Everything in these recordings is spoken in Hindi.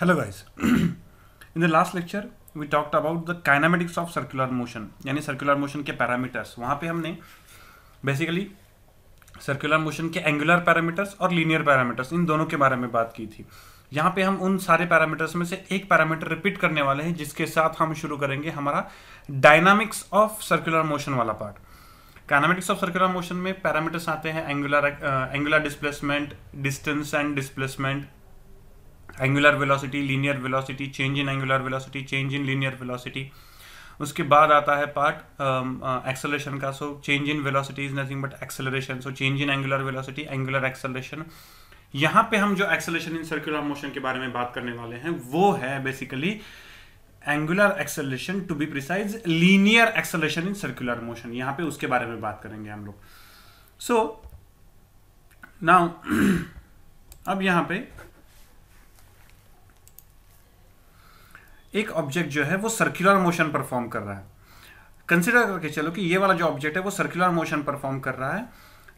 Hello guys in the last lecture we talked about the kinematics of circular motion यानी सर्कुलर मोशन के पैरामीटर्स वहाँ पे हमने बेसिकली सर्कुलर मोशन के एंगुलर पैरामीटर्स और लीनियर पैरामीटर्स इन दोनों के बारे में बात की थी यहाँ पे हम उन सारे पैरामीटर्स में से एक पैरामीटर रिपीट करने वाले हैं जिसके साथ हम शुरू करेंगे हमारा डायनामिक्स ऑफ सर्कुलर मोशन वाला part kinematics of circular motion में पैरामीटर्स आते हैं angular angular displacement distance and displacement angular velocity linear velocity change in angular velocity change in linear velocity उसके बाद आता है पार्ट एक्सेलरेशन um, uh, का so change in velocity is nothing but acceleration so change in angular velocity angular acceleration यहाँ पे हम जो एक्सेलरेशन इन सर्कुलर मोशन के बारे में बात करने वाले हैं वो है basically angular acceleration to be precise linear acceleration in circular motion यहाँ पे उसके बारे में बात करेंगे हम लोग सो so, नाउ अब यहाँ पे एक ऑब्जेक्ट जो है वो सर्कुलर मोशन परफॉर्म कर रहा है कंसिडर करके चलो कि ये वाला जो ऑब्जेक्ट है वो सर्कुलर मोशन परफॉर्म कर रहा है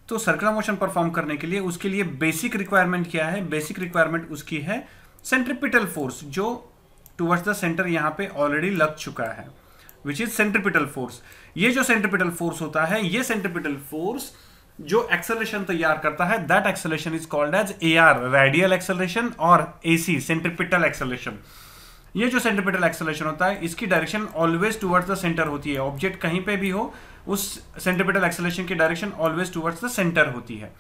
तो सर्कुलर मोशन परफॉर्म करने के लिए उसके लिए बेसिक रिक्वायरमेंट क्या है बेसिक रिक्वायरमेंट उसकी है सेंट्रिपिटल फोर्स जो टूवर्ड्स द सेंटर यहाँ पे ऑलरेडी लग चुका है विच इज सेंट्रिपिटल फोर्स ये जो सेंट्रिपिटल फोर्स होता है ये सेंट्रिपिटल फोर्स जो एक्सेलरेशन तैयार करता है that acceleration is called as A R radial acceleration और ए सी सेंट्रिपिटल एक्सेलरेशन ये जो सेंट्रीपिटल एक्सेलरेशन होता है इसकी direction always towards the centre होती है ऑब्जेक्ट कहीं पे भी हो उस सेंट्रीपिटल एक्सेलरेशन की direction always towards the centre होती है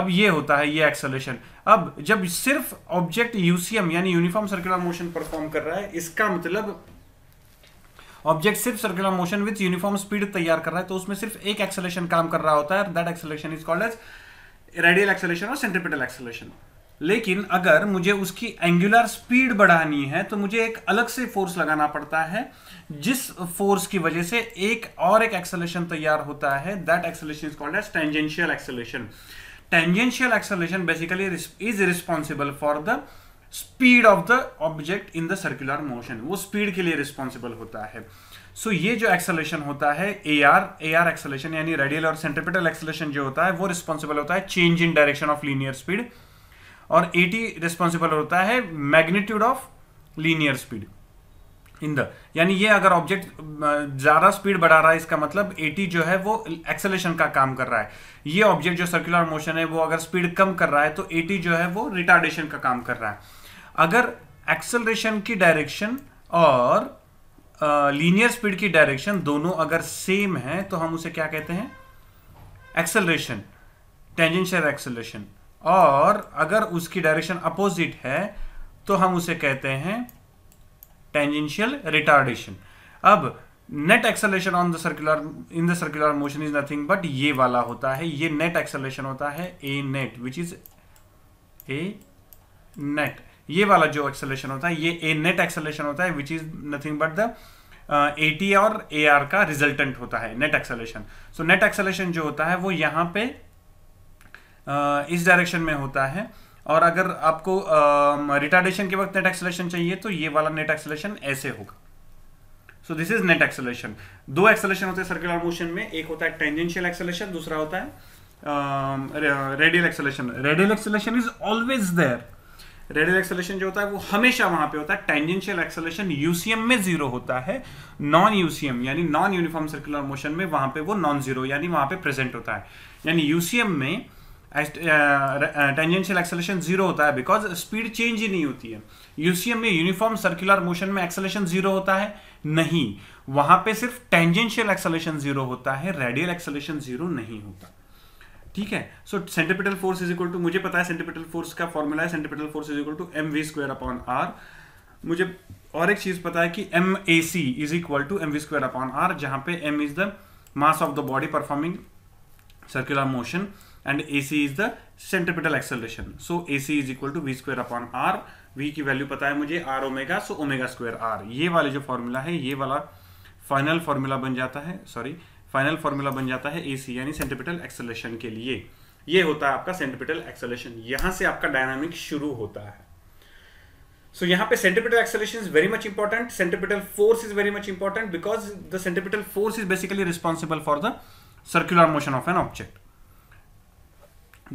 अब ये होता है ये एक्सेलरेशन अब जब सिर्फ ऑब्जेक्ट यूसीएम यानी यूनिफॉर्म सर्कुलर मोशन परफॉर्म कर रहा है इसका मतलब ऑब्जेक्ट सिर्फ circular motion with uniform speed तैयार कर रहा है तो उसमें सिर्फ एक एक्सेलेशन काम कर रहा होता है that acceleration is called as radial acceleration और सेंट्रीपिटल एक्सेलेशन लेकिन अगर मुझे उसकी एंगुलर स्पीड बढ़ानी है तो मुझे एक अलग से फोर्स लगाना पड़ता है जिस फोर्स की वजह से एक और एक एक्सेलेशन तैयार होता है that acceleration is called as tangential acceleration tangential acceleration basically is responsible for the speed of the object in the circular motion वो स्पीड के लिए रिस्पॉन्सिबल होता है सो so, ये जो एक्सेलेशन होता है A R A R acceleration यानी रेडियल और सेंट्रिपिटल एक्सेलेशन जो होता है वो रिस्पॉन्सिबल होता है change in direction of linear speed और टी रिस्पॉन्सिबल होता है magnitude of linear speed in the यानी ये अगर ऑब्जेक्ट ज़्यादा स्पीड बढ़ा रहा है इसका मतलब टी जो है वो एक्सेलेशन का काम कर रहा है ये ऑब्जेक्ट जो सर्कुलर मोशन है वो अगर स्पीड कम कर रहा है तो टी जो है वो रिटार्डेशन का काम कर रहा है अगर एक्सेलरेशन की डायरेक्शन और लीनियर uh, स्पीड की डायरेक्शन दोनों अगर सेम है तो हम उसे क्या कहते हैं एक्सेलरेशन टेंजेंशियल एक्सेलरेशन और अगर उसकी डायरेक्शन अपोजिट है तो हम उसे कहते हैं टेंजेंशियल रिटार्डेशन अब net acceleration on the circular in the circular motion is nothing but ये वाला होता है ये नेट एक्सलेशन होता है A net which is a net ये वाला जो एक्सलेशन होता है ये ए नेट एक्सलेशन होता है which is nothing but the A T और ए आर का रिजल्टेंट होता है net acceleration so net acceleration जो होता है वो यहां पे इस डायरेक्शन में होता है और अगर आपको रिटार्डेशन के वक्त नेट एक्सलेशन चाहिए तो ये वाला नेट एक्सलेशन ऐसे होगा so this is net acceleration दो एक्सलेशन होते हैं सर्कुलर मोशन में एक होता है टेंजेंशियल एक्सलेशन दूसरा होता है radial acceleration radial acceleration is always there radial acceleration जो होता है वो हमेशा वहां पे होता है टेंजेंशियल एक्सलेशन यूसीएम में जीरो होता है नॉन यूसीएम यानी नॉन यूनिफॉर्म सर्कुलर मोशन में वहां पे वो नॉन जीरो यानी वहां पे प्रेजेंट होता है यानी यूसीएम में टेंजेंशियल एक्सेलेशन जीरो होता है बिकॉज स्पीड चेंज ही नहीं होती है यूसीएम में यूनिफॉर्म सर्कुलर मोशन में एक्सेलेशन जीरो होता है नहीं वहां पे सिर्फ टेंजेंशियल एक्सेलेशन जीरो होता है रेडियल एक्सेलेशन जीरो नहीं होता ठीक है so centripetal force is equal to मुझे पता है सेंटिपिटल फोर्स का फॉर्मूला है centripetal force is equal to M V square upon R मुझे और एक चीज पता है कि M A C is equal to M V square upon R जहां पे M is the mass of the body performing circular motion and AC is the centripetal acceleration. So AC is equal to V square upon R. V की वैल्यू पता है मुझे R omega so omega square R. ये वाले जो फॉर्मूला है ये वाला फाइनल फॉर्मूला बन जाता है सॉरी फाइनल फॉर्मूला बन जाता है AC यानी सेंट्रिपिटल एक्सेलेशन के लिए ये होता है आपका सेंट्रिपिटल एक्सेलेशन यहाँ से आपका डायनामिक शुरू होता है so यहाँ पे centripetal acceleration is very much important centripetal force is very much important because the centripetal force is basically responsible for the circular motion of an object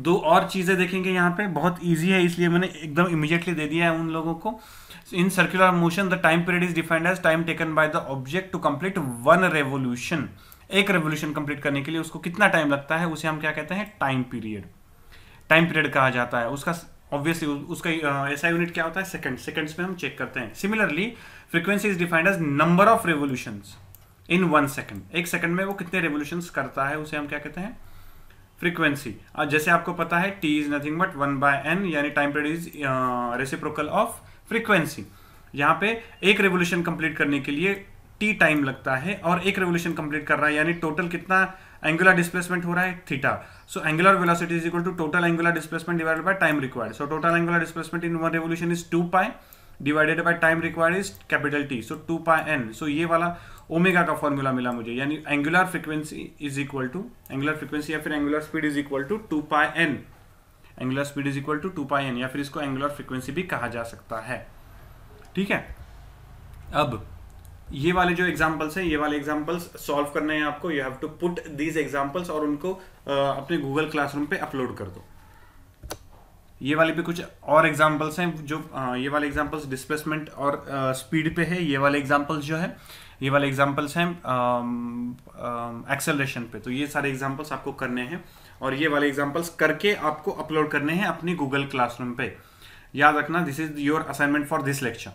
दो और चीज़ें देखेंगे यहाँ पे बहुत इजी है इसलिए मैंने एकदम इमीजिएटली दे दिया है उन लोगों को in circular motion the time period is defined as time taken by the object to complete one revolution एक रेवोल्यूशन कंप्लीट करने के लिए उसको कितना टाइम लगता है उसे हम क्या कहते हैं टाइम पीरियड टाइम पीरियड कहा जाता है उसका ऑब्वियसली उसका ऐसा यूनिट क्या होता है सेकंड सेकंड्स में हम चेक करते हैं similarly frequency is defined as number of revolution in one second एक सेकंड में वो कितने रेवोल्यूशन करता है उसे हम क्या कहते हैं फ्रीक्वेंसी जैसे आपको पता है T is nothing but one by N यानी time period is reciprocal of frequency यहाँ पे एक रेवोल्यूशन कंप्लीट करने के लिए टी टाइम लगता है और एक रेवोल्यूशन कंप्लीट कर रहा है यानी टोटल कितना एंगुलर डिस्प्लेसमेंट हो रहा है theta so angular velocity is equal to total angular displacement divided by time required so total angular displacement in one revolution is two pi divided by time required is capital T so two pi N so ये वाला ओमेगा का फॉर्मूला मिला मुझे यानी angular frequency is equal to angular frequency या फिर angular speed is equal to two pi N angular speed is equal to two pi N या फिर इसको एंगुलर फ्रीक्वेंसी भी कहा जा सकता है ठीक है अब ये वाले जो एग्जाम्पल्स हैं ये वाले एग्जाम्पल्स सॉल्व करने हैं आपको you have to put these examples और उनको अपने गूगल क्लासरूम पे अपलोड कर दो ये वाले भी कुछ और एग्जाम्पल्स हैं जो ये वाले एग्जाम्पल्स डिस्प्लेसमेंट और स्पीड पे है ये वाले एग्जाम्पल्स जो है ये वाले एग्जाम्पल्स हैं एक्सेलरेशन um, um, पे तो ये सारे एग्जाम्पल्स आपको करने हैं और ये वाले एग्जाम्पल्स करके आपको अपलोड करने हैं अपनी गूगल क्लासरूम पे याद रखना this is your assignment for this lecture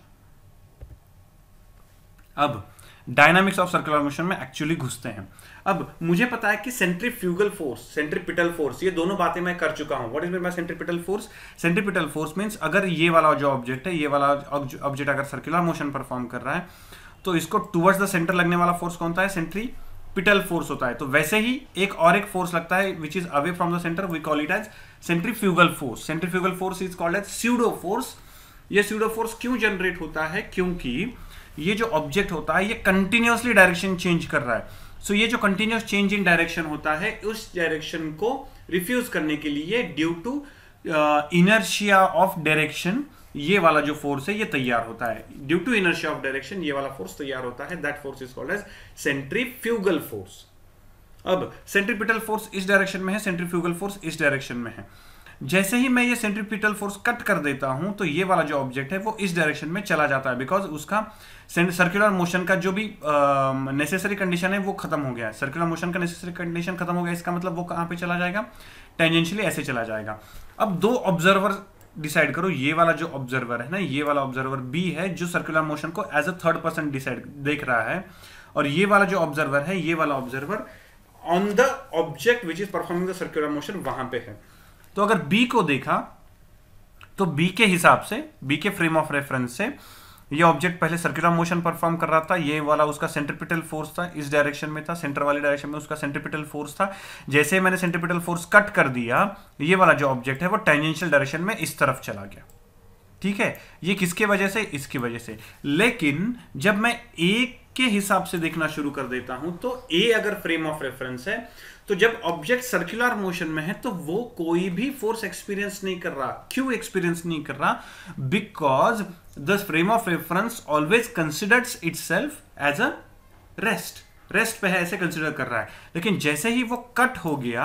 अब डायनामिक्स ऑफ सर्कुलर मोशन में एक्चुअली घुसते हैं अब मुझे पता है कि सेंट्रीफ्यूगल फोर्स सेंट्रीपिटल फोर्स ये दोनों बातें मैं कर चुका हूं what is mean by centripetal force centripetal force means अगर ये वाला जो ऑब्जेक्ट है ये वाला ऑब्जेक्ट अगर सर्कुलर मोशन परफॉर्म कर रहा है तो इसको टूवर्ड्स द सेंटर लगने वाला फोर्स कौन सा है सेंट्री पिटल फोर्स होता है तो वैसे ही एक और एक फोर्स लगता है which is away from the centre we call it as fugal force fugal force is called as pseudo force ये स्यूडो फोर्स क्यों जनरेट होता है क्योंकि ये जो ऑब्जेक्ट होता है ये कंटिन्यूअसली डायरेक्शन चेंज कर रहा है सो so ये जो कंटिन्यूस चेंज इन डायरेक्शन होता है उस डायरेक्शन को रिफ्यूज करने के लिए due to inertia of direction ये वाला जो फोर्स है ये तैयार होता है due to inertia of direction ये वाला फोर्स तैयार होता है that force is called as centrifugal force अब सेंट्रीपिटल फोर्स इस डायरेक्शन में है सेंट्रीफ्यूगल फोर्स इस डायरेक्शन में है जैसे ही मैं ये सेंट्रीपिटल फोर्स कट कर देता हूं तो ये वाला जो ऑब्जेक्ट है वो इस डायरेक्शन में चला जाता है बिकॉज उसका सर्कुलर मोशन का जो भी नेसेसरी uh, कंडीशन है वो खत्म हो गया है सर्कुलर मोशन का नेसेसरी कंडीशन खत्म हो गया इसका मतलब वो कहां पे चला जाएगा टेंजेंशियली ऐसे चला जाएगा अब दो ऑब्जर्वर डिसाइड करो ये वाला जो ऑब्जर्वर है ना ये वाला ऑब्जर्वर बी है जो सर्कुलर मोशन को as a third person decide देख रहा है और ये वाला जो ऑब्जर्वर है ये वाला observer on the object which is performing the circular motion वहां पे है तो अगर बी को देखा तो बी के हिसाब से बी के फ्रेम ऑफ रेफरेंस से ये ऑब्जेक्ट पहले सर्कुलर मोशन परफॉर्म कर रहा था ये वाला उसका सेंट्रिपिटल फोर्स था इस डायरेक्शन में था सेंटर वाले डायरेक्शन में उसका सेंट्रिपिटल फोर्स था जैसे मैंने सेंट्रिपिटल फोर्स कट कर दिया ये वाला जो ऑब्जेक्ट है वो टेंजेंशियल डायरेक्शन में इस तरफ चला गया ठीक है ये किसके वजह से इसकी वजह से लेकिन जब मैं एक के हिसाब से देखना शुरू कर देता हूं तो ए अगर फ्रेम ऑफ रेफरेंस है तो जब ऑब्जेक्ट सर्कुलर मोशन में है तो वो कोई भी फोर्स एक्सपीरियंस नहीं कर रहा क्यों एक्सपीरियंस नहीं कर रहा because the frame of reference always considers it as a rest rest पे है ऐसे कंसिडर कर रहा है लेकिन जैसे ही वो कट हो गया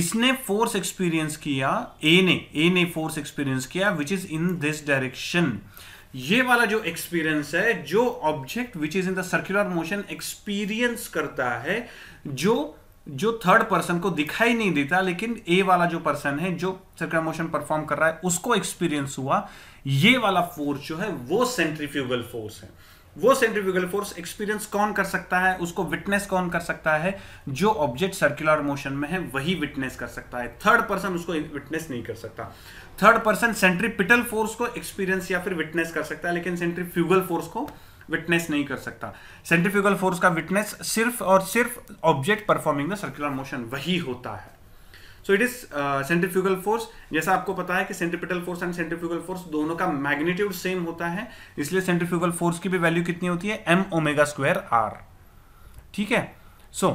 इसने फोर्स एक्सपीरियंस किया ए ने ए ने फोर्स एक्सपीरियंस किया which is in this direction ये वाला जो एक्सपीरियंस है जो object which is in the circular motion experience करता है जो जो थर्ड पर्सन को दिखाई नहीं देता लेकिन ए वाला जो पर्सन है जो सर्कुलर मोशन परफॉर्म कर रहा है उसको एक्सपीरियंस हुआ ये वाला फोर्स जो है वो सेंट्रीफ्यूगल फोर्स है वो सेंट्रीफ्यूगल फोर्स एक्सपीरियंस कौन कर सकता है उसको विटनेस कौन कर सकता है जो ऑब्जेक्ट सर्कुलर मोशन में है वही विटनेस कर सकता है थर्ड पर्सन उसको विटनेस नहीं कर सकता थर्ड पर्सन सेंट्रीपिटल फोर्स को एक्सपीरियंस या फिर विटनेस कर सकता है लेकिन सेंट्रीफ्यूगल फोर्स को विटनेस नहीं कर सकता सेंट्रिफ्यूगल फोर्स का विटनेस सिर्फ और सिर्फ object performing the circular motion वही होता है so it is centrifugal force जैसा आपको पता है कि centripetal force and centrifugal force दोनों का मैग्नीट्यूड सेम होता है इसलिए सेंट्रिफ्यूगल फोर्स की भी वैल्यू कितनी होती है एम ओमेगा स्क्वायर आर ठीक है सो so,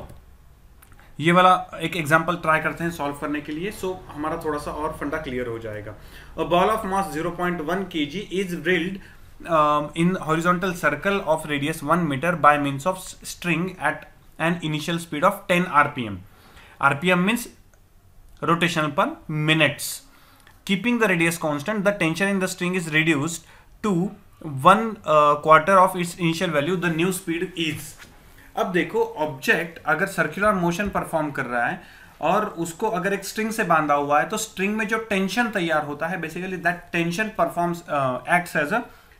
ये वाला एक एग्जाम्पल ट्राई करते हैं सॉल्व करने के लिए सो so, हमारा थोड़ा सा और फंडा क्लियर हो जाएगा a ball of mass 0.1 KG is drilled in horizontal circle of radius one metre by means of string at an initial speed of ten R P M R P M means rotation per minutes keeping the radius constant the tension in the string is reduced to one quarter of its initial value the new speed is अब देखो ऑब्जेक्ट अगर सर्कुलर मोशन परफॉर्म कर रहा है और उसको अगर एक स्ट्रिंग से बांधा हुआ है तो स्ट्रिंग में जो टेंशन तैयार होता है basically that tension performs as a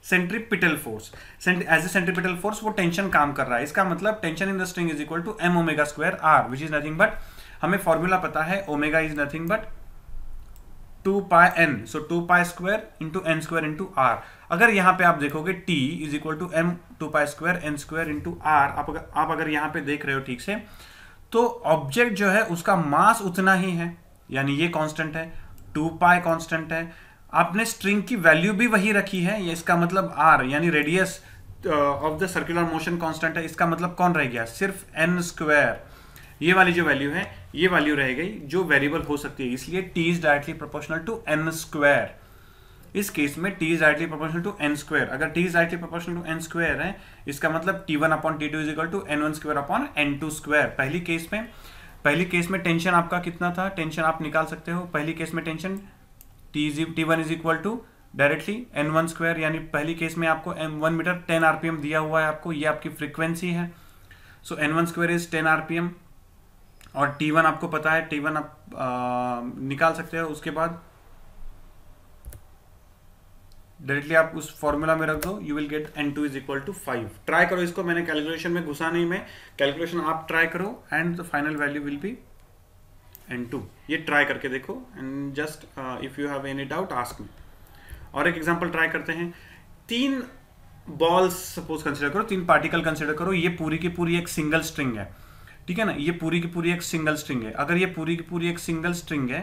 centripetal force as a centripetal force वो टेंशन काम कर रहा है इसका मतलब tension in the string is equal to M omega square R which is nothing but हमें फॉर्मूला पता है omega is nothing but two pi N so two pi square into N square into R अगर यहाँ पे आप देखोगे t is equal to M to pi square N square into R आप अगर यहाँ पे देख रहे हो ठीक से तो ऑब्जेक्ट जो है उसका मास उतना ही है यानी ये कांस्टेंट है टू पाई कांस्टेंट है आपने स्ट्रिंग की वैल्यू भी वही रखी है ये इसका मतलब आर यानी radius of the circular motion constant है इसका मतलब कौन रह गया सिर्फ एन स्क्वायर ये वाली जो वैल्यू है ये वैल्यू रह गई जो वेरिएबल हो सकती है इसलिए T is directly proportional to N square इस केस में T is directly proportional to N square अगर T is directly proportional to N square है इसका मतलब T one upon T two is equal to N one square upon N two square पहली केस में पहली केस में टेंशन आपका कितना था टेंशन आप निकाल सकते हो पहली केस में tension T is T one is equal to directly N one square यानी पहली केस में आपको M one metre ten RPM दिया हुआ है आपको ये आपकी फ्रिक्वेंसी है so N one square is ten RPM और टी वन आपको पता है टी वन आप आ, निकाल सकते हो उसके बाद डायरेक्टली आप उस फॉर्मूला में रख दो you will get N two is equal to five try करो इसको मैंने कैलकुलेशन में घुसा नहीं मैं कैलकुलेशन आप ट्राई करो and the final value will be and two ये ट्राई करके देखो and just if you have any doubt ask me और एक एग्जाम्पल ट्राई करते हैं तीन बॉल्स सपोज कंसिडर करो तीन पार्टिकल कंसिडर करो ये पूरी की पूरी एक सिंगल स्ट्रिंग है ठीक है ना ये पूरी की पूरी एक सिंगल स्ट्रिंग है अगर ये पूरी की पूरी एक सिंगल स्ट्रिंग है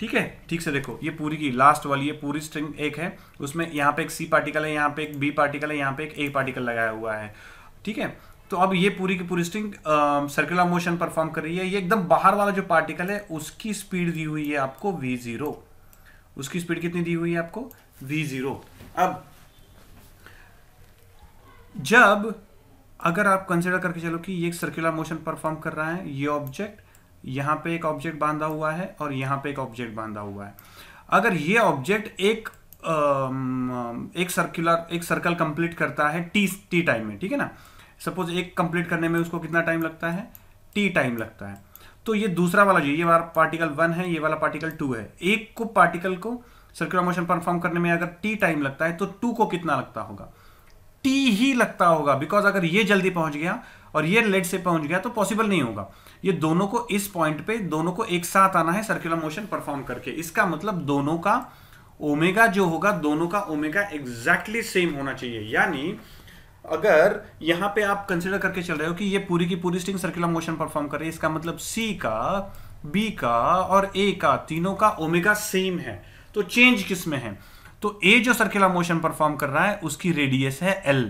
ठीक है ठीक से देखो ये पूरी की लास्ट वाली ये पूरी स्ट्रिंग एक है उसमें यहाँ पे एक सी पार्टिकल है यहाँ पे एक बी पार्टिकल है यहाँ पे एक ए पार्टिकल लगाया हुआ है ठीक है तो अब ये पूरी की पूरी स्ट्रिंग सर्कुलर मोशन परफॉर्म कर रही है ये एकदम बाहर वाला जो पार्टिकल है उसकी स्पीड दी हुई है आपको वी जीरो उसकी स्पीड कितनी दी हुई है आपको वी जीरो अब जब अगर आप कंसिडर करके चलो कि ये एक सर्कुलर मोशन परफॉर्म कर रहा है ये ऑब्जेक्ट यहां पे एक ऑब्जेक्ट बांधा हुआ है और यहां पे एक ऑब्जेक्ट बांधा हुआ है अगर ये ऑब्जेक्ट एक एक सर्कुलर एक सर्कल कंप्लीट करता है टी टी टाइम में ठीक है ना सपोज एक कंप्लीट करने में उसको कितना टाइम लगता है टी टाइम लगता है तो ये दूसरा वाला जो ये वाला पार्टिकल वन है ये वाला पार्टिकल टू है एक को पार्टिकल को सर्कुलर मोशन परफॉर्म करने में अगर टी टाइम लगता है तो टू को कितना लगता होगा टी ही लगता होगा बिकॉज अगर ये जल्दी पहुंच गया और ये लेट से पहुंच गया तो पॉसिबल नहीं होगा ये दोनों को इस पॉइंट पे दोनों को एक साथ आना है सर्कुलर मोशन परफॉर्म करके इसका मतलब दोनों का ओमेगा जो होगा दोनों का ओमेगा एग्जैक्टली सेम होना चाहिए यानी अगर यहाँ पे आप कंसिडर करके चल रहे हो कि ये पूरी की पूरी स्ट्रिंग सर्कुलर मोशन परफॉर्म कर रही है इसका मतलब सी का बी का और ए का तीनों का ओमेगा सेम है तो चेंज किस में है तो ए जो सर्कुलर मोशन परफॉर्म कर रहा है उसकी रेडियस है एल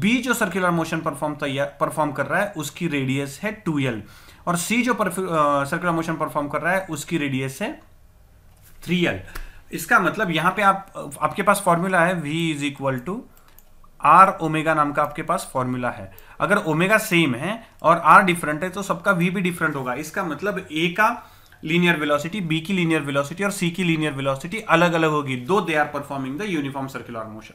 बी जो सर्कुलर मोशन परफॉर्म परफॉर्म कर रहा है उसकी रेडियस है टू एल और सी जो सर्कुलर मोशन परफॉर्म कर रहा है उसकी रेडियस है थ्री एल इसका मतलब यहाँ पे आप आपके पास फॉर्मूला है V is equal to R omega नाम का आपके पास फॉर्मूला है अगर ओमेगा सेम है और आर डिफरेंट है तो सबका वी भी डिफरेंट होगा इसका मतलब ए का लीनियर वेलोसिटी बी की लीनियर वेलोसिटी और सी की लीनियर वेलोसिटी अलग अलग होगी though they are performing the uniform circular motion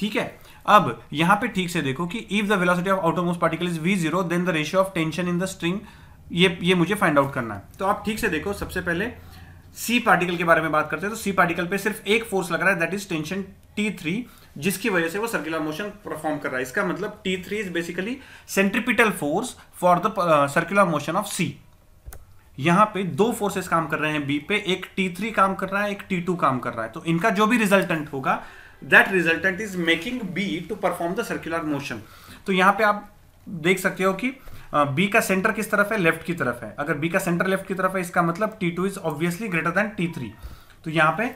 ठीक है अब यहां पे ठीक से देखो कि if the velocity of outermost particle is V zero then the ratio of tension in the string ये ये मुझे फाइंड आउट करना है तो आप ठीक से देखो सबसे पहले सी पार्टिकल के बारे में बात करते हैं तो सी पार्टिकल पे सिर्फ एक फोर्स लग रहा है that is tension T three जिसकी वजह से वो सर्कुलर मोशन परफॉर्म कर रहा है इसका मतलब T three is basically centripetal force for the circular motion of C यहां पे दो फोर्सेस काम कर रहे हैं बी पे एक टी थ्री काम कर रहा है एक टी टू काम कर रहा है तो इनका जो भी रिजल्टेंट होगा that resultant is making B to perform the circular motion तो यहां पे आप देख सकते हो कि बी uh, का सेंटर किस तरफ है लेफ्ट की तरफ है अगर बी का सेंटर लेफ्ट की तरफ है इसका मतलब T two is obviously greater than T three तो यहां पर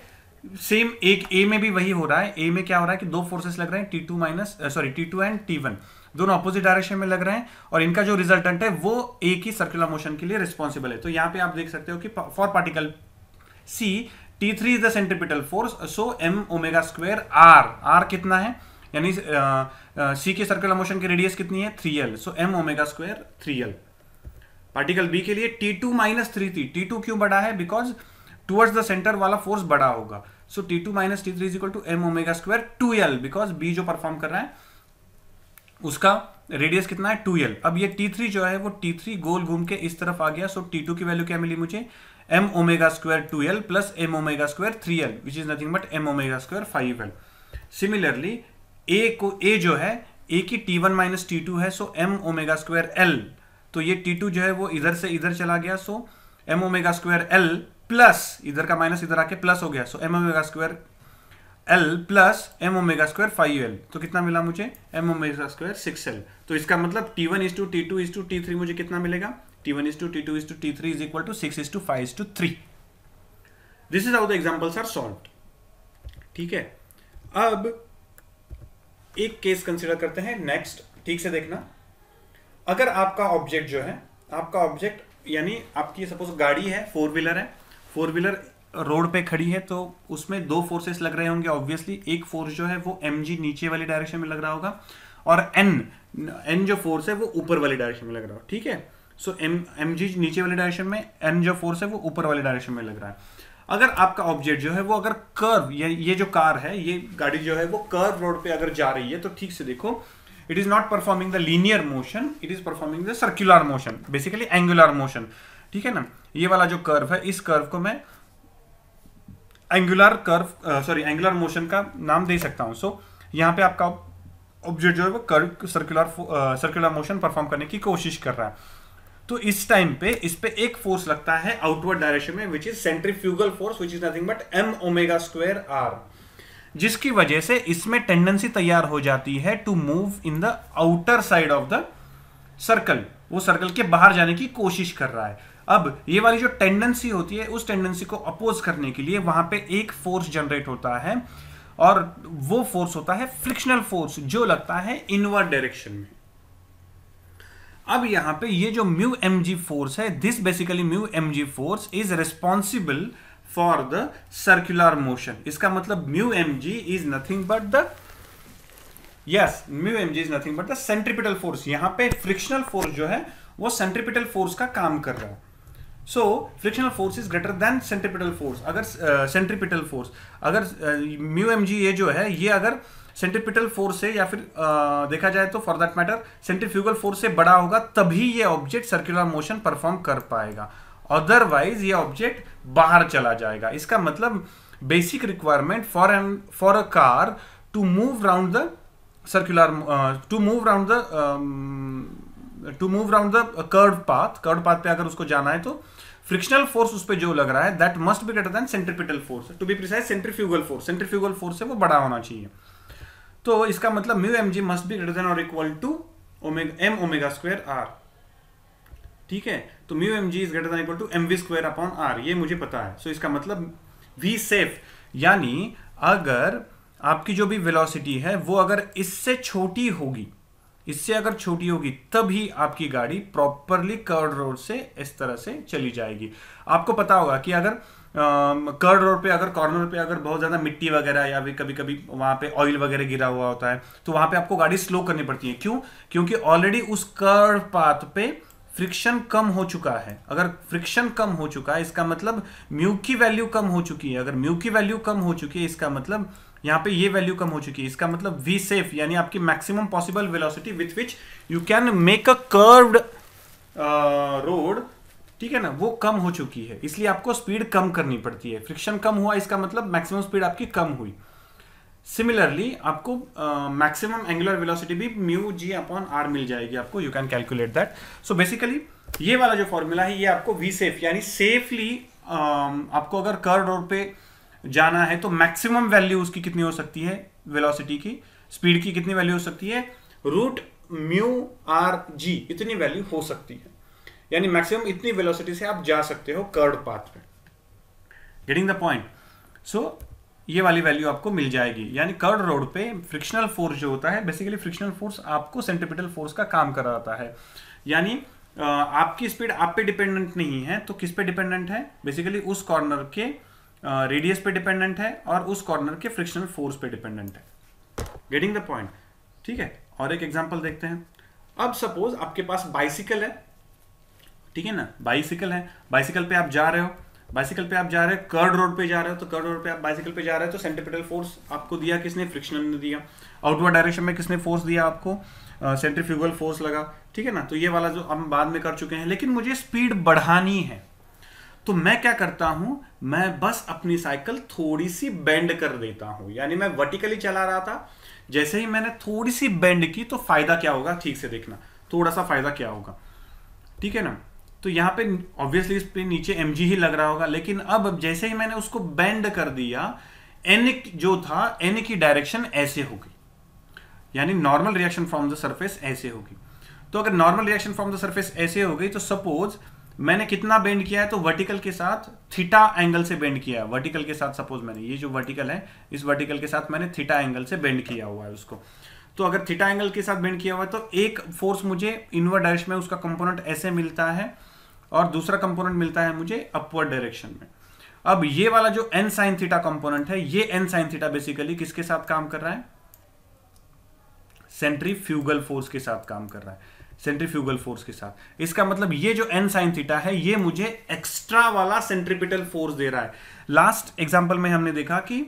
सेम एक ए में भी वही हो रहा है ए में क्या हो रहा है कि दो फोर्सेस लग रहे हैं T two minus sorry T two and T one दोनों अपोजिट डायरेक्शन में लग रहे हैं और इनका जो रिजल्टेंट है वो ए की सर्कुलर मोशन के लिए रिस्पॉन्सिबल है तो यहां पे आप देख सकते हो कि for particle C T three is the centripetal force so M omega square R R कितना है यानी सी के सर्कुलर मोशन की रेडियस कितनी है three L so M omega square three L particle B के लिए टी टू माइनस थ्री थी टी टू क्यों बड़ा है बिकॉज टूवर्ड्स द सेंटर वाला फोर्स बड़ा होगा so T two minus T three is equal to M omega square two L because B जो परफॉर्म कर रहा है उसका रेडियस कितना है टू एल अब ये टी थ्री जो है वो टी थ्री गोल घूम के इस तरफ आ गया सो टी टू की वैल्यू क्या मिली मुझे M omega square two L plus M omega square three L which is nothing but M omega square five L similarly A को ए जो है ए की T one minus T two है so M omega square L तो ये टी टू जो है वो इधर से इधर चला गया so M omega square L plus इधर का माइनस इधर आके प्लस हो गया so M omega square L plus M omega square five L तो कितना मिला मुझे M omega square six L तो इसका मतलब T one is to T two is to T three मुझे कितना मिलेगा T one is to T two is to T three is equal to six is to five is to three this is how the examples are solve ठीक है अब एक केस कंसिडर करते हैं नेक्स्ट ठीक से देखना अगर आपका ऑब्जेक्ट जो है आपका ऑब्जेक्ट यानी आपकी सपोज गाड़ी है फोर व्हीलर है फोर व्हीलर रोड पे खड़ी है तो उसमें दो फोर्सेस लग रहे होंगे ऑब्वियसली एक फोर्स जो है वो एम नीचे वाली डायरेक्शन में लग रहा होगा और एन एन जो फोर्स है वो ऊपर वाली डायरेक्शन में लग रहा हो ठीक है सो एम एम नीचे वाली डायरेक्शन में एन जो फोर्स है वो ऊपर वाली डायरेक्शन में लग रहा है अगर आपका ऑब्जेक्ट जो है वो अगर कर्व ये ये जो कार है ये गाड़ी जो है वो कर्व रोड पे अगर जा रही है तो ठीक से देखो it is not performing the linear motion it is performing the circular motion basically angular motion ठीक है ना ये वाला जो कर्व है इस कर्व को मैं angular curve sorry angular motion का नाम दे सकता हूं सो so, यहां पे आपका ऑब्जेक्ट जो है वो curve circular circular motion perform करने की कोशिश कर रहा है तो इस टाइम पे इस पे एक फोर्स लगता है आउटवर्ड डायरेक्शन में which is centrifugal force which is nothing but M omega square R जिसकी वजह से इसमें टेंडेंसी तैयार हो जाती है to move in the outer side of the circle वो सर्कल के बाहर जाने की कोशिश कर रहा है अब ये वाली जो टेंडेंसी होती है उस टेंडेंसी को अपोज करने के लिए वहां पे एक फोर्स जनरेट होता है और वो फोर्स होता है फ्रिक्शनल फोर्स जो लगता है इनवर्ड डायरेक्शन में अब यहां पे ये जो म्यू एम जी फोर्स है this basically mu M G force is responsible for the circular motion इसका मतलब mu M G is nothing but the yes mu M G is nothing but the centripetal force यहां पे फ्रिक्शनल फोर्स जो है वो सेंट्रिपिटल फोर्स का काम कर रहा है so frictional force is greater than centripetal force अगर सेंट्रीपिटल uh, फोर्स अगर म्यू एम जी ये जो है ये अगर सेंट्रीपिटल फोर्स से या फिर uh, देखा जाए तो for that matter centrifugal force से बड़ा होगा तभी ये ऑब्जेक्ट सर्कुलर मोशन परफॉर्म कर पाएगा अदरवाइज ये ऑब्जेक्ट बाहर चला जाएगा इसका मतलब basic requirement for an for a car to move round the circular to move round the to move round the curve path curve path पे अगर उसको जाना है तो फ्रिक्शनल फोर्स उस पर जो लग रहा है that must be greater than centripetal force to be precise centrifugal force centrifugal force है वो बड़ा होना चाहिए तो इसका मतलब mu M g must be greater than और equal to omega m omega square r ठीक है तो mu M G is greater than equal to M v square upon r ये मुझे पता है सो so इसका मतलब वी सेफ यानी अगर आपकी जो भी वेलोसिटी है वो अगर इससे छोटी होगी इससे अगर छोटी होगी तभी आपकी गाड़ी प्रॉपरली कर्ड रोड से इस तरह से चली जाएगी आपको पता होगा कि अगर कर्ड रोड पे अगर कॉर्नर पे अगर बहुत ज़्यादा मिट्टी वगैरह या फिर कभी कभी वहाँ पे ऑयल वगैरह गिरा हुआ होता है तो वहाँ पे आपको गाड़ी स्लो करनी पड़ती है क्यों क्योंकि ऑलरेडी उस कर्ड पाथ पे फ्रिक्शन कम हो चुका है अगर फ्रिक्शन कम हो चुका है इसका मतलब म्यू की वैल्यू कम हो चुकी है अगर म्यू की वैल्यू कम हो चुकी है इसका मतलब यहाँ पे ये वैल्यू कम हो चुकी है इसका मतलब वी सेफ यानी आपकी maximum possible velocity with which you can make a curved road ठीक है ना वो कम हो चुकी है इसलिए आपको स्पीड कम करनी पड़ती है फ्रिक्शन कम हुआ इसका मतलब मैक्सिमम स्पीड आपकी कम हुई सिमिलरली आपको मैक्सिमम एंगुलर वेलोसिटी भी म्यू जी अपॉन आर मिल जाएगी आपको you can calculate that so basically ये वाला जो फॉर्मूला है ये आपको वी सेफ यानी सेफली um, आपको अगर कर रोड पे जाना है तो मैक्सिमम वैल्यू उसकी कितनी हो सकती है वेलोसिटी की स्पीड की कितनी वैल्यू हो सकती है रूट म्यू आर जी इतनी वैल्यू हो सकती है यानी मैक्सिमम इतनी वेलोसिटी से आप जा सकते हो कर्ड पाथ पे गेटिंग द पॉइंट सो ये वाली वैल्यू आपको मिल जाएगी यानी कर्ड रोड पे फ्रिक्शनल फोर्स जो होता है बेसिकली फ्रिक्शनल फोर्स आपको सेंट्रिपिटल फोर्स का काम कराता है यानी आपकी स्पीड आप पे डिपेंडेंट नहीं है तो किस पे डिपेंडेंट है बेसिकली उस कॉर्नर के रेडियस पे डिपेंडेंट है और उस कॉर्नर के फ्रिक्शनल फोर्स पे डिपेंडेंट है गेटिंग द पॉइंट ठीक है और एक एग्जाम्पल देखते हैं अब सपोज आपके पास बाइसिकल है ठीक है ना बाइसिकल है बाइसिकल पे आप जा रहे हो बाइसिकल पे आप जा रहे हो कर्ड रोड पे जा रहे हो तो कर्ड रोड पे आप बाइसिकल पे जा रहे हो तो सेंट्रीपिटल फोर्स आपको दिया किसने फ्रिक्शनल ने दिया आउटवर्ड डायरेक्शन में किसने फोर्स दिया आपको सेंट्रीफ्यूगल uh, फोर्स लगा ठीक है ना तो ये वाला जो हम बाद में कर चुके हैं लेकिन मुझे स्पीड बढ़ानी है तो मैं क्या करता हूं मैं बस अपनी साइकिल थोड़ी सी बेंड कर देता हूं यानी मैं वर्टिकली चला रहा था जैसे ही मैंने थोड़ी सी बेंड की तो फायदा क्या होगा ठीक से देखना थोड़ा सा फायदा क्या होगा ठीक है ना तो यहां पे ऑब्वियसली इस पे नीचे एम ही लग रहा होगा लेकिन अब जैसे ही मैंने उसको बेंड कर दिया एन जो था एन की डायरेक्शन ऐसे होगी यानी normal reaction from the surface ऐसे होगी तो अगर normal reaction from the surface ऐसे हो गई तो सपोज मैंने कितना बेंड किया है तो वर्टिकल के साथ थीटा एंगल से बेंड किया है वर्टिकल के साथ सपोज मैंने ये जो वर्टिकल है इस वर्टिकल के साथ मैंने थीटा एंगल से बेंड किया हुआ है उसको तो अगर थीटा एंगल के साथ बेंड किया हुआ है तो एक फोर्स मुझे इनवर्ड डायरेक्शन में उसका कंपोनेंट ऐसे मिलता है और दूसरा कंपोनेंट मिलता है मुझे अपवर्ड डायरेक्शन में अब ये वाला जो एन साइन थीटा कंपोनेंट है ये एन साइन थीटा बेसिकली किसके साथ काम कर रहा है सेंट्री फ्यूगल फोर्स के साथ काम कर रहा है सेंट्रीफ्यूगल फोर्स के साथ इसका मतलब ये जो एन साइन थीटा है ये मुझे एक्स्ट्रा वाला सेंट्रीपिटल फोर्स दे रहा है लास्ट एग्जाम्पल में हमने देखा कि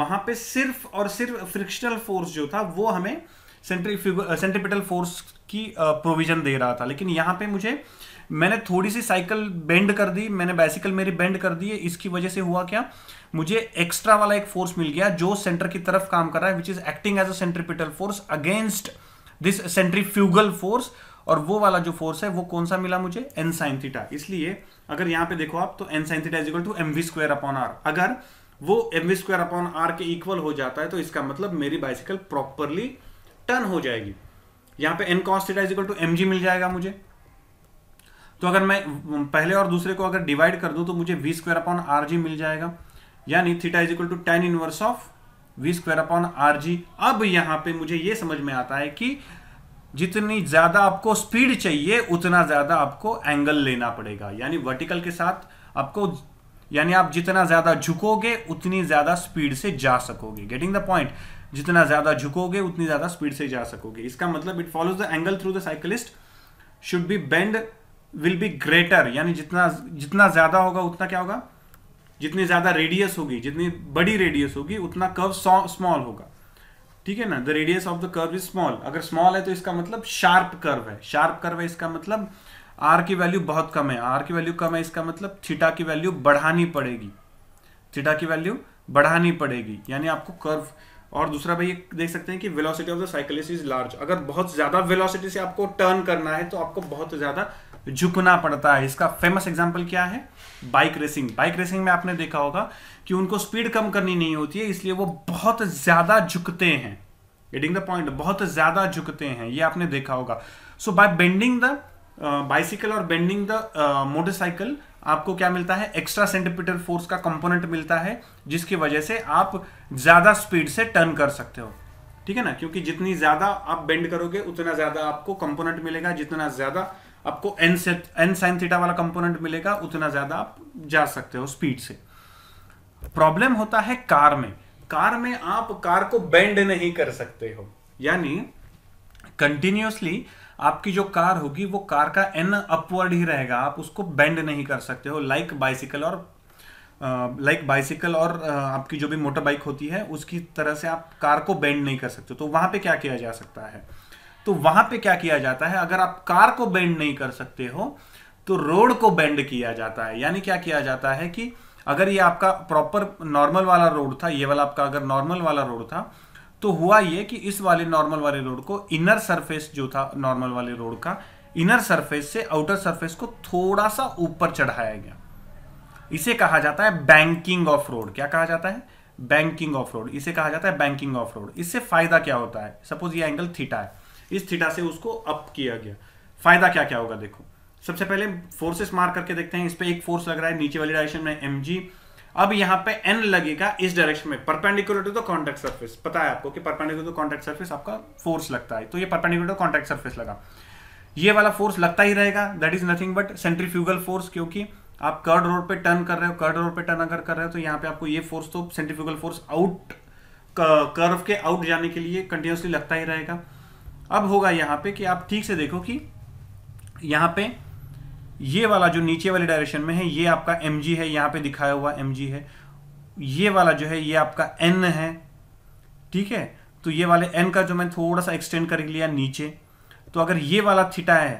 वहां पे सिर्फ और सिर्फ फ्रिक्शनल फोर्स जो था वो हमें सेंट्रीपिटल फोर्स की प्रोविजन दे रहा था लेकिन यहाँ पे मुझे मैंने थोड़ी सी साइकिल बेंड कर दी मैंने बाइसिकल मेरी बेंड कर दी है इसकी वजह से हुआ क्या मुझे एक्स्ट्रा वाला एक फोर्स मिल गया जो सेंटर की तरफ काम कर रहा है which is acting as a centripetal force against this centrifugal force और वो वाला जो फोर्स है वो कौन सा मिला मुझे एन साइन थीटा इसलिए अगर यहाँ पे देखो आप तो N sin theta is equal to M v square upon r अगर वो m v square upon r के इक्वल हो जाता है तो इसका मतलब मेरी बाइसिकल प्रॉपरली टर्न हो जाएगी यहाँ पे N cos theta is equal to m g मिल जाएगा मुझे तो अगर मैं पहले और दूसरे को अगर डिवाइड कर दूँ तो मुझे v square upon r g मिल जाएगा यानी theta is equal to tan inverse of v square upon r g अब यहाँ पे मुझे ये समझ में आता है कि जितनी ज़्यादा आपको स्पीड चाहिए उतना ज़्यादा आपको एंगल लेना पड़ेगा यानी वर्टिकल के साथ आपको यानी आप जितना ज़्यादा झुकोगे उतनी ज़्यादा स्पीड से जा सकोगे गेटिंग द पॉइंट जितना ज़्यादा झुकोगे उतनी ज़्यादा स्पीड से जा सकोगे इसका मतलब it follows the angle through the cyclist should be bend will be greater यानी जितना जितना ज़्यादा होगा उतना क्या होगा जितनी ज़्यादा रेडियस होगी जितनी बड़ी रेडियस होगी उतना कर्व स्मॉल होगा ठीक है ना the radius of the curve is small अगर स्मॉल है तो इसका मतलब शार्प कर्व है शार्प कर्व है इसका मतलब आर की वैल्यू बहुत कम है आर की वैल्यू कम है इसका मतलब थीटा की वैल्यू बढ़ानी पड़ेगी थीटा की वैल्यू बढ़ानी पड़ेगी यानी आपको कर्व और दूसरा भाई देख सकते हैं कि velocity of the cycle is large अगर बहुत ज़्यादा वेलोसिटी से आपको टर्न करना है तो आपको बहुत ज़्यादा झुकना पड़ता है इसका फेमस एग्जाम्पल क्या है बाइक रेसिंग बाइक रेसिंग में आपने देखा होगा कि उनको स्पीड कम करनी नहीं होती है इसलिए वो बहुत ज़्यादा झुकते हैं गेटिंग द पॉइंट बहुत ज़्यादा झुकते हैं ये आपने देखा होगा so by bending the bicycle और बेंडिंग द मोटरसाइकिल आपको क्या मिलता है एक्स्ट्रा सेंटीमीटर फोर्स का कंपोनेंट मिलता है जिसकी वजह से आप ज़्यादा स्पीड से टर्न कर सकते हो ठीक है ना क्योंकि जितनी ज़्यादा आप बेंड करोगे उतना ज़्यादा आपको कंपोनेंट मिलेगा जितना ज़्यादा आपको एन से एन साइन थीटा वाला कंपोनेंट मिलेगा उतना ज़्यादा आप जा सकते हो स्पीड से प्रॉब्लम होता है कार में कार में आप कार को बेंड नहीं कर सकते हो यानी कंटिन्यूसली आपकी जो कार होगी वो कार का एन अपवर्ड ही रहेगा आप उसको बेंड नहीं कर सकते हो लाइक बाइसिकल और लाइक uh, बाइसिकल like और uh, आपकी जो भी मोटर बाइक होती है उसकी तरह से आप कार को बेंड नहीं कर सकते तो वहां पे क्या किया जा सकता है तो वहां पे क्या किया जाता है अगर आप कार को बेंड नहीं कर सकते हो तो रोड को बेंड किया जाता है यानी क्या किया जाता है कि अगर ये आपका प्रॉपर नॉर्मल वाला रोड था ये वाला आपका अगर नॉर्मल वाला रोड था तो हुआ ये कि इस वाले नॉर्मल वाले रोड को इनर सरफेस जो था नॉर्मल वाले रोड का इनर सरफेस से आउटर सरफेस को थोड़ा सा ऊपर चढ़ाया गया इसे कहा जाता है बैंकिंग ऑफ रोड क्या कहा जाता है बैंकिंग ऑफ रोड इसे कहा जाता है बैंकिंग ऑफ रोड इससे फायदा क्या होता है सपोज ये एंगल थीटा है इस थीटा से उसको अप किया गया फायदा क्या क्या होगा देखो सबसे पहले फोर्सेस मार्क करके देखते हैं इस पर एक फोर्स लग रहा है नीचे वाली डायरेक्शन में एम अब यहाँ पे एन लगेगा इस डायरेक्शन में perpendicular to the contact surface पता है आपको कि परपेंडिकुलर टू कॉन्टेक्ट सर्फेस आपका फोर्स लगता है तो ये परपेंडिकुलर टू कॉन्टेक्ट सर्फेस लगा ये वाला फोर्स लगता ही रहेगा that is nothing but centrifugal force क्योंकि आप कर्ड रोड पे टर्न कर रहे हो कर्ड रोड पे टर्न अगर कर रहे हो तो यहाँ पे आपको ये फोर्स तो सेंट्रीफ्यूगल फोर्स आउट कर्व के आउट जाने के लिए कंटिन्यूसली लगता ही रहेगा अब होगा यहां पे कि आप ठीक से देखो कि यहां पे ये वाला जो नीचे वाले डायरेक्शन में है ये आपका एम है यहां पे दिखाया हुआ एम है ये वाला जो है ये आपका एन है ठीक है तो ये वाले एन का जो मैं थोड़ा सा एक्सटेंड कर लिया नीचे तो अगर ये वाला थीटा है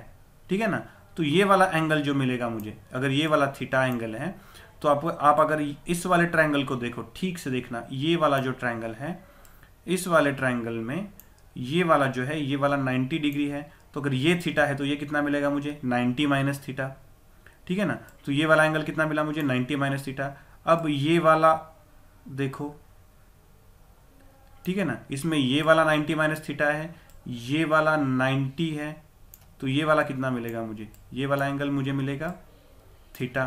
ठीक है ना तो ये वाला एंगल जो मिलेगा मुझे अगर ये वाला थीटा एंगल है तो आप आप अगर इस वाले ट्रायंगल को देखो ठीक से देखना ये वाला जो ट्रायंगल है इस वाले ट्रायंगल में ये वाला जो है ये वाला 90 डिग्री है तो अगर ये थीटा है तो ये कितना मिलेगा मुझे 90 माइनस थीटा ठीक है ना तो ये वाला एंगल कितना मिला मुझे 90 माइनस थीटा अब ये वाला देखो ठीक है ना इसमें ये वाला 90 माइनस थीटा है ये वाला 90 है तो ये वाला कितना मिलेगा मुझे ये वाला एंगल मुझे मिलेगा थीटा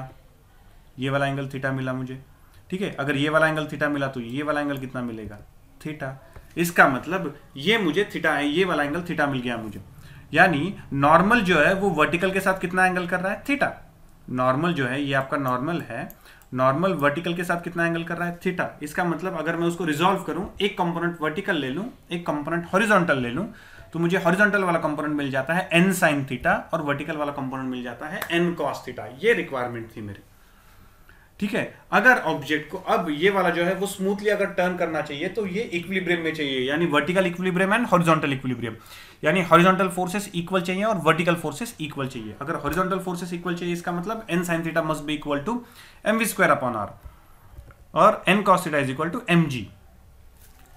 ये वाला एंगल थीटा मिला मुझे ठीक है अगर ये वाला एंगल थीटा मिला तो ये वाला एंगल कितना मिलेगा थीटा इसका मतलब ये मुझे थीटा ये वाला एंगल थीटा मिल गया मुझे यानी नॉर्मल जो है वो वर्टिकल के साथ कितना एंगल कर रहा है थीटा नॉर्मल जो है ये आपका नॉर्मल है नॉर्मल वर्टिकल के साथ कितना एंगल कर रहा है थीटा इसका मतलब अगर मैं उसको रिजोल्व करूं एक कंपोनेंट वर्टिकल ले लूं एक कंपोनेंट हॉरिजॉन्टल ले लूं तो मुझे हॉरिजॉन्टल वाला कंपोनेंट मिल जाता है एन साइन थीटा और वर्टिकल वाला कंपोनेंट मिल जाता है एन कॉस थीटा ये रिक्वायरमेंट थी मेरी ठीक है अगर ऑब्जेक्ट को अब ये वाला जो है वो स्मूथली अगर टर्न करना चाहिए तो ये इक्विलिब्रियम में चाहिए यानी vertical equilibrium and horizontal equilibrium यानी हॉरिजॉन्टल फोर्सेस इक्वल चाहिए और वर्टिकल फोर्सेस इक्वल चाहिए अगर हॉरिजॉन्टल फोर्सेस इक्वल चाहिए इसका मतलब N sin theta must be equal to M v square upon r और N cos theta is equal to m g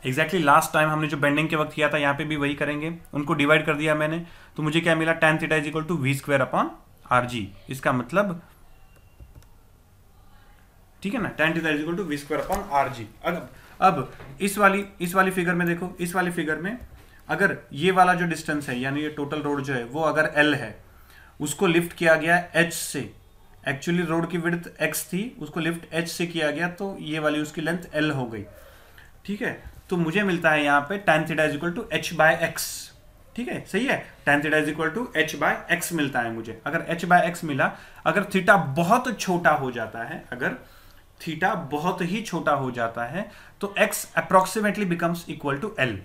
exactly last time हमने जो बेंडिंग के वक्त किया था यहाँ पे भी वही करेंगे उनको डिवाइड कर दिया मैंने तो मुझे क्या मिला tan theta is equal to v square upon r g इसका मतलब ठीक है ना tan theta is equal to v square upon r g अब अब इस वाली इस वाली फिगर में देखो इस वाली फिगर में अगर ये वाला जो डिस्टेंस है यानी ये टोटल रोड जो है वो अगर एल है उसको लिफ्ट किया गया एच से एक्चुअली रोड की विड्थ एक्स थी उसको लिफ्ट एच से किया गया तो ये वाली उसकी लेंथ एल हो गई ठीक है तो मुझे मिलता है यहाँ पे tan theta is equal to h by x ठीक है सही है tan theta is equal to h by x मिलता है मुझे अगर एच बाय एक्स मिला अगर थीटा बहुत छोटा हो जाता है अगर थीटा बहुत ही छोटा हो जाता है तो x approximately becomes equal to l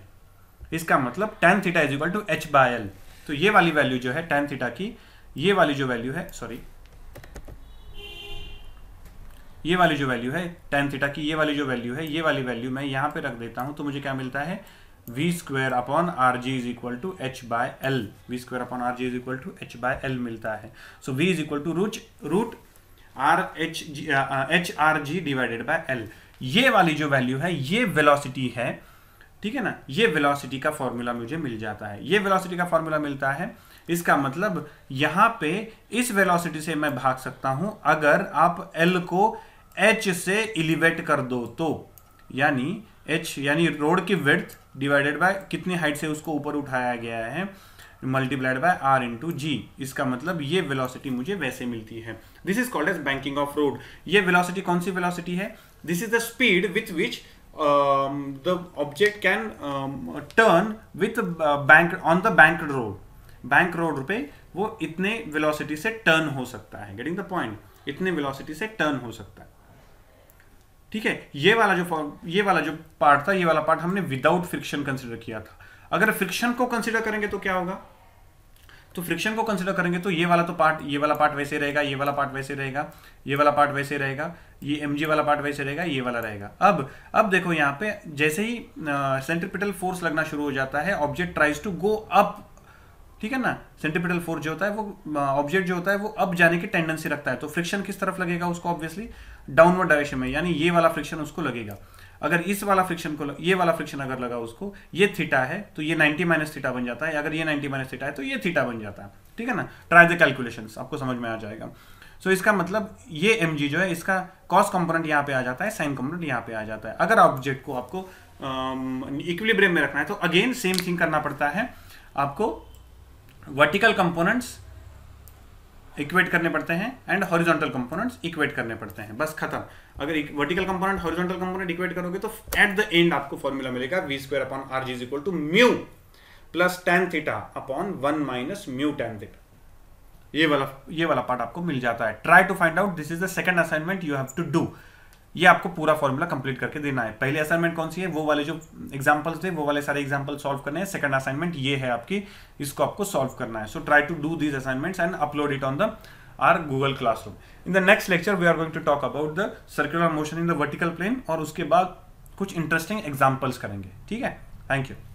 इसका मतलब tan theta is equal to h by l तो ये वाली वैल्यू जो है टेन थीटा की ये वाली जो वैल्यू है सॉरी ये वाली जो वैल्यू है टेन थीटा की ये वाली जो वैल्यू है ये वाली वैल्यू मैं यहां पे रख देता हूं तो मुझे क्या मिलता है v square upon r g is equal to h by l v square upon r g is equal to h by l मिलता है so v is equal to root root r h g h r g divided by l ये वाली जो वैल्यू है ये वेलोसिटी है ठीक है ना ये वेलोसिटी का फॉर्मूला मुझे मिल जाता है ये वेलोसिटी का फॉर्मूला मिलता है इसका मतलब यहाँ पे इस वेलोसिटी से मैं भाग सकता हूं अगर आप एल को एच से इलिवेट कर दो तो यानी एच यानी रोड की विड्थ डिवाइडेड बाय कितनी हाइट से उसको ऊपर उठाया गया है multiplied by r into g इसका मतलब ये वेलोसिटी मुझे वैसे मिलती है this is called as banking of road ये वेलोसिटी कौन सी वेलोसिटी है this is the speed with which the object can turn with bank on the bank road bank road पे वो इतने वेलोसिटी से टर्न हो सकता है गेटिंग द पॉइंट इतने वेलोसिटी से टर्न हो सकता है ठीक है ये वाला जो ये वाला जो पार्ट था ये वाला पार्ट हमने विदाउट फ्रिक्शन कंसिडर किया था अगर फ्रिक्शन को कंसिडर करेंगे तो क्या होगा तो फ्रिक्शन को कंसिडर करेंगे तो ये वाला तो पार्ट ये वाला पार्ट वैसे रहेगा ये वाला पार्ट वैसे रहेगा ये वाला पार्ट वैसे रहेगा ये एम वाला पार्ट वैसे रहेगा ये वाला रहेगा अब अब देखो यहाँ पे जैसे ही सेंट्रिपिटल फोर्स लगना शुरू हो जाता है object tries to go up ठीक है ना सेंट्रिपिटल फोर्स जो होता है वो ऑब्जेक्ट जो होता है वो अप जाने की टेंडेंसी रखता है तो फ्रिक्शन किस तरफ लगेगा उसको ऑब्वियसली डाउनवर्ड डायरेक्शन में यानी ये वाला फ्रिक्शन उसको लगेगा अगर इस वाला फ्रिक्शन को ये वाला फ्रिक्शन अगर लगा उसको ये थीटा है तो ये 90 माइनस थीटा बन जाता है अगर ये 90 माइनस थीटा है तो ये थीटा बन जाता है ठीक है ना ट्राई द कैलकुलेशन आपको समझ में आ जाएगा सो so, इसका मतलब ये एम जो है इसका कॉस कॉम्पोनेंट यहाँ पे आ जाता है साइन कॉम्पोनेंट यहाँ पे आ जाता है अगर ऑब्जेक्ट को आपको इक्विलिब्रियम um, में रखना है तो अगेन सेम थिंग करना पड़ता है आपको वर्टिकल कंपोनेंट्स इक्वेट करने पड़ते हैं एंड हॉरिजॉन्टल कंपोनेंट्स इक्वेट करने पड़ते हैं बस खत्म अगर vertical component horizontal component equate करोगे तो एट द एंड आपको फॉर्मूला मिलेगा v square upon r g is equal to mu plus tan theta upon one minus mu tan theta ये वाला ये वाला पार्ट आपको मिल जाता है try to find out this is the second assignment you have to do ये आपको पूरा फॉर्मूला कंप्लीट करके देना है पहले असाइनमेंट कौन सी है वो वाले जो एग्जाम्पल्स थे वो वाले सारे एग्जाम्पल सॉल्व करने हैं सेकंड असाइनमेंट ये है आपकी इसको आपको सॉल्व करना है so try to do these assignments and upload it on the our Google classroom in the next lecture we are going to talk about the circular motion in the vertical plane और उसके बाद कुछ इंटरेस्टिंग एग्जाम्पल्स करेंगे ठीक है थैंक यू